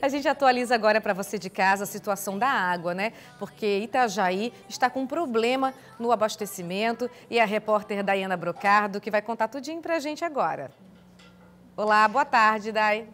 A gente atualiza agora para você de casa a situação da água, né? Porque Itajaí está com um problema no abastecimento e a repórter Dayana Brocardo que vai contar tudinho para a gente agora. Olá, boa tarde, Day.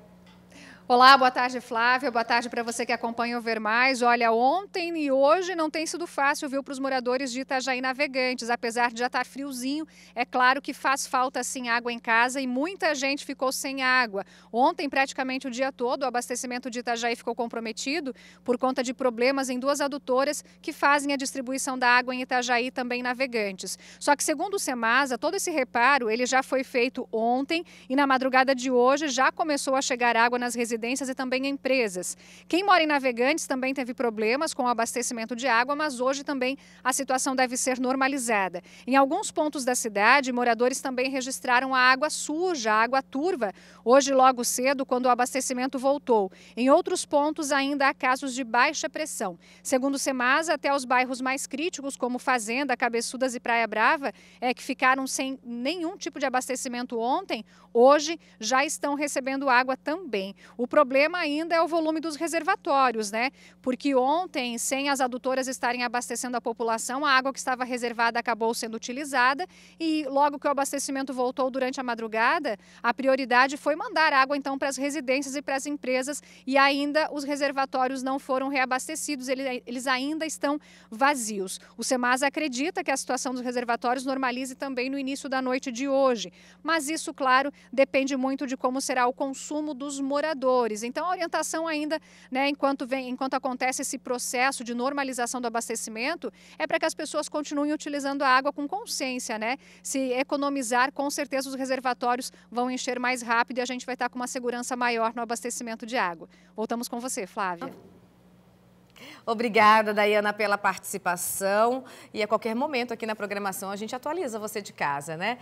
Olá, boa tarde, Flávia. Boa tarde para você que acompanha o Ver Mais. Olha, ontem e hoje não tem sido fácil, viu, para os moradores de Itajaí Navegantes. Apesar de já estar tá friozinho, é claro que faz falta, sim, água em casa e muita gente ficou sem água. Ontem, praticamente o dia todo, o abastecimento de Itajaí ficou comprometido por conta de problemas em duas adutoras que fazem a distribuição da água em Itajaí também Navegantes. Só que, segundo o Semasa, todo esse reparo ele já foi feito ontem e na madrugada de hoje já começou a chegar água nas residências residências e também empresas. Quem mora em Navegantes também teve problemas com o abastecimento de água, mas hoje também a situação deve ser normalizada. Em alguns pontos da cidade, moradores também registraram a água suja, a água turva, hoje logo cedo, quando o abastecimento voltou. Em outros pontos, ainda há casos de baixa pressão. Segundo o Semasa, até os bairros mais críticos, como Fazenda, Cabeçudas e Praia Brava, é que ficaram sem nenhum tipo de abastecimento ontem, hoje já estão recebendo água também. O o problema ainda é o volume dos reservatórios, né? Porque ontem, sem as adutoras estarem abastecendo a população, a água que estava reservada acabou sendo utilizada e logo que o abastecimento voltou durante a madrugada, a prioridade foi mandar água então para as residências e para as empresas e ainda os reservatórios não foram reabastecidos, eles ainda estão vazios. O Semas acredita que a situação dos reservatórios normalize também no início da noite de hoje, mas isso, claro, depende muito de como será o consumo dos moradores então, a orientação ainda, né, enquanto, vem, enquanto acontece esse processo de normalização do abastecimento, é para que as pessoas continuem utilizando a água com consciência, né? Se economizar, com certeza os reservatórios vão encher mais rápido e a gente vai estar com uma segurança maior no abastecimento de água. Voltamos com você, Flávia. Obrigada, Dayana, pela participação. E a qualquer momento aqui na programação a gente atualiza você de casa, né?